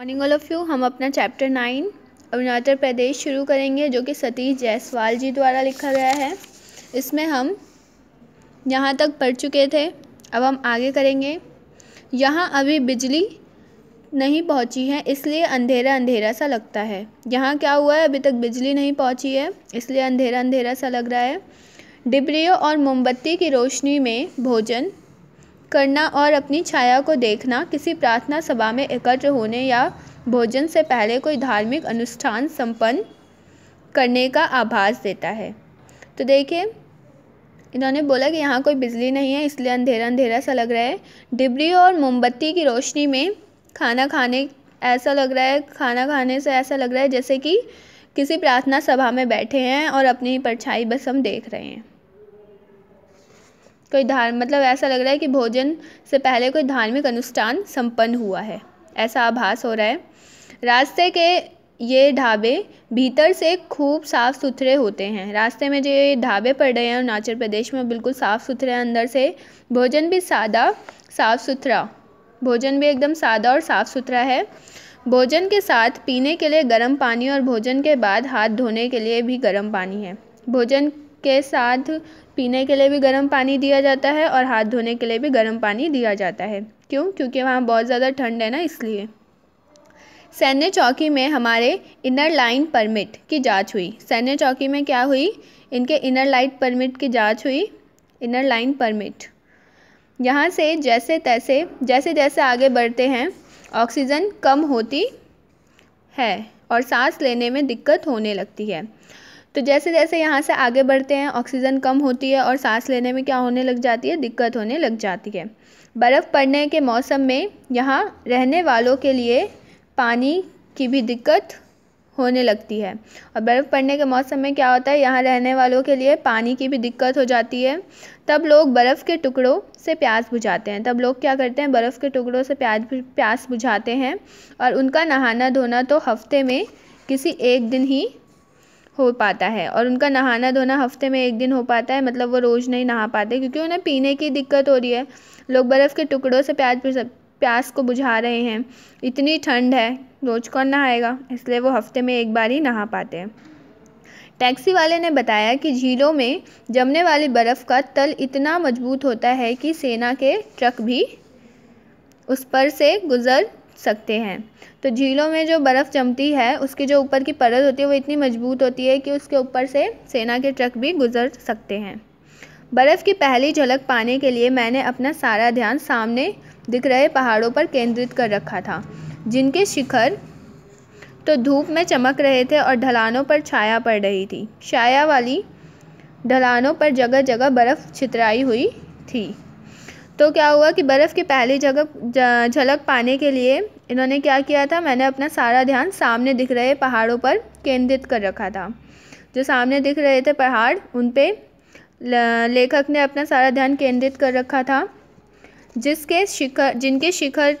Morning all of you हम अपना chapter nine Arunachal प्रदेश शुरू करेंगे जो कि सतीश जायसवाल जी द्वारा लिखा गया है इसमें हम यहाँ तक पढ़ चुके थे अब हम आगे करेंगे यहाँ अभी बिजली नहीं पहुँची है इसलिए अंधेरा अंधेरा सा लगता है यहाँ क्या हुआ है अभी तक बिजली नहीं पहुँची है इसलिए अंधेरा अंधेरा सा लग रहा है डिब्रियों और मोमबत्ती की रोशनी में भोजन करना और अपनी छाया को देखना किसी प्रार्थना सभा में एकत्र होने या भोजन से पहले कोई धार्मिक अनुष्ठान संपन्न करने का आभास देता है तो देखिए इन्होंने बोला कि यहाँ कोई बिजली नहीं है इसलिए अंधेरा अंधेरा सा लग रहा है डिबरी और मोमबत्ती की रोशनी में खाना खाने ऐसा लग रहा है खाना खाने से ऐसा लग रहा है जैसे कि किसी प्रार्थना सभा में बैठे हैं और अपनी परछाई बस हम देख रहे हैं कोई धार मतलब ऐसा लग रहा है कि भोजन से पहले कोई धार्मिक अनुष्ठान संपन्न हुआ है ऐसा आभास हो रहा है रास्ते के ये ढाबे भीतर से खूब साफ़ सुथरे होते हैं रास्ते में जो ये ढाबे पड़ रहे हैं अरुणाचल प्रदेश में बिल्कुल साफ़ सुथरे हैं अंदर से भोजन भी सादा साफ़ सुथरा भोजन भी एकदम सादा और साफ़ सुथरा है भोजन के साथ पीने के लिए गर्म पानी और भोजन के बाद हाथ धोने के लिए भी गर्म पानी है भोजन के साथ पीने के लिए भी गर्म पानी दिया जाता है और हाथ धोने के लिए भी गर्म पानी दिया जाता है क्यों क्योंकि वहाँ बहुत ज़्यादा ठंड है ना इसलिए सैन्य चौकी में हमारे इनर लाइन परमिट की जांच हुई सैन्य चौकी में क्या हुई इनके इनर लाइट परमिट की जांच हुई इनर लाइन परमिट यहाँ से जैसे तैसे जैसे जैसे आगे बढ़ते हैं ऑक्सीजन कम होती है और सांस लेने में दिक्कत होने लगती है तो जैसे जैसे यहाँ से आगे बढ़ते हैं ऑक्सीजन कम होती है और सांस लेने में क्या होने लग जाती है दिक्कत होने लग जाती है बर्फ़ पड़ने के मौसम में यहाँ रहने वालों के लिए पानी की भी दिक्कत होने लगती है और बर्फ़ पड़ने के मौसम में क्या होता है यहाँ रहने वालों के लिए पानी की भी दिक्कत हो जाती है तब लोग बर्फ़ के टुकड़ों से प्यास बुझाते हैं तब लोग क्या करते हैं बर्फ़ के टुकड़ों से प्याज प्यास बुझाते हैं और उनका नहाना धोना तो हफ्ते में किसी एक दिन ही हो पाता है और उनका नहाना धोना हफ्ते में एक दिन हो पाता है मतलब वो रोज़ नहीं नहा पाते क्योंकि उन्हें पीने की दिक्कत हो रही है लोग बर्फ़ के टुकड़ों से प्याज प्यास को बुझा रहे हैं इतनी ठंड है रोज़ कौन नहाएगा इसलिए वो हफ्ते में एक बार ही नहा पाते हैं टैक्सी वाले ने बताया कि झीलों में जमने वाली बर्फ़ का तल इतना मजबूत होता है कि सेना के ट्रक भी उस पर से गुज़र सकते हैं तो झीलों में जो बर्फ़ जमती है उसकी जो ऊपर की परत होती है वो इतनी मजबूत होती है कि उसके ऊपर से सेना के ट्रक भी गुजर सकते हैं बर्फ़ की पहली झलक पाने के लिए मैंने अपना सारा ध्यान सामने दिख रहे पहाड़ों पर केंद्रित कर रखा था जिनके शिखर तो धूप में चमक रहे थे और ढलानों पर छाया पड़ रही थी छाया वाली ढलानों पर जगह जगह बर्फ़ छितराई हुई थी तो क्या हुआ कि बर्फ़ की पहली जगह झलक पाने के लिए इन्होंने क्या किया था मैंने अपना सारा ध्यान सामने दिख रहे पहाड़ों पर केंद्रित कर रखा था जो सामने दिख रहे थे पहाड़ उन पर लेखक ने अपना सारा ध्यान केंद्रित कर रखा था जिसके शिखर जिनके शिखर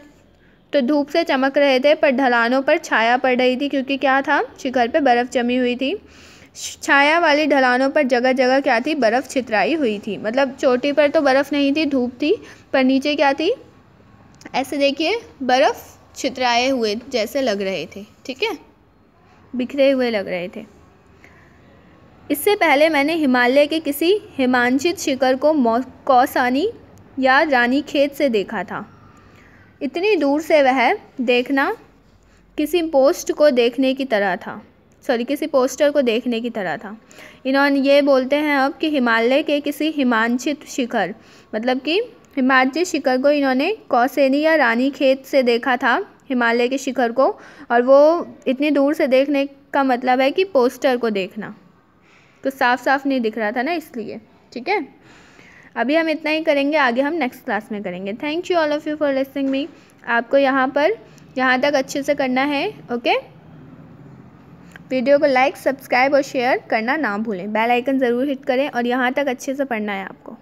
तो धूप से चमक रहे थे पर ढलानों पर छाया पड़ रही थी क्योंकि क्या था शिखर पे बर्फ़ जमी हुई थी छाया वाली ढलानों पर जगह जगह क्या थी बर्फ़ छितराई हुई थी मतलब चोटी पर तो बर्फ़ नहीं थी धूप थी पर नीचे क्या थी ऐसे देखिए बर्फ़ छितराए हुए जैसे लग रहे थे ठीक है बिखरे हुए लग रहे थे इससे पहले मैंने हिमालय के किसी हिमांशित शिखर को कौसानी या रानी खेत से देखा था इतनी दूर से वह देखना किसी पोस्ट को देखने की तरह था सॉरी किसी पोस्टर को देखने की तरह था इन्होंने ये बोलते हैं अब कि हिमालय के किसी हिमांचित शिखर मतलब कि हिमांचित शिखर को इन्होंने कौसेनी या रानी खेत से देखा था हिमालय के शिखर को और वो इतनी दूर से देखने का मतलब है कि पोस्टर को देखना तो साफ साफ नहीं दिख रहा था ना इसलिए ठीक है अभी हम इतना ही करेंगे आगे हम नेक्स्ट क्लास में करेंगे thank you all of you for listening me आपको यहाँ पर यहाँ तक अच्छे से करना है ओके okay? वीडियो को लाइक सब्सक्राइब और शेयर करना ना भूलें बेल आइकन ज़रूर हिट करें और यहाँ तक अच्छे से पढ़ना है आपको